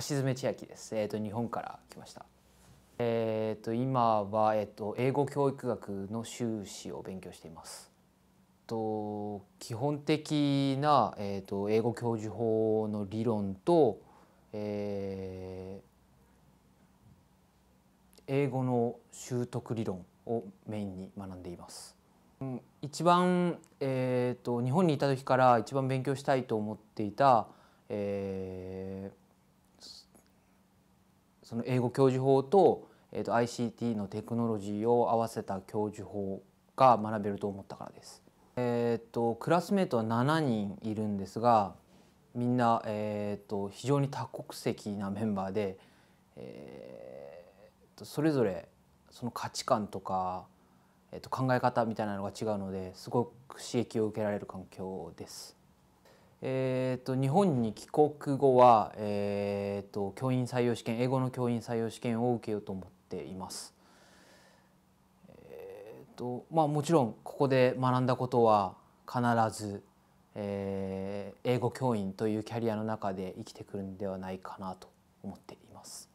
橋爪千秋です。えっ、ー、と日本から来ました。えっ、ー、と今はえっ、ー、と英語教育学の修士を勉強しています。と基本的なえっ、と英語教授法の理論と、え英語の習得理論をメインに学んでいます。一番、えーと、と日本にいた時から一番勉強したいと思っていた、えー、その英語教授法と,、えー、と ICT のテクノロジーを合わせた教授法が学べると思ったからです。えーと、クラスメートは7人いるんですがみんな、えーと、非常に多国籍なメンバーで、えーと、とそれぞれその価値観とか、えー、と考え方みたいなのが違うのですごく刺激を受けられる環境です。えーと、日本に帰国後は、えーと、教員採用試験英語の教員採用試験を受けようと思っています。えとまあ、もちろんここで学んだことは必ず、えー、英語教員というキャリアの中で生きてくるんではないかなと思っています。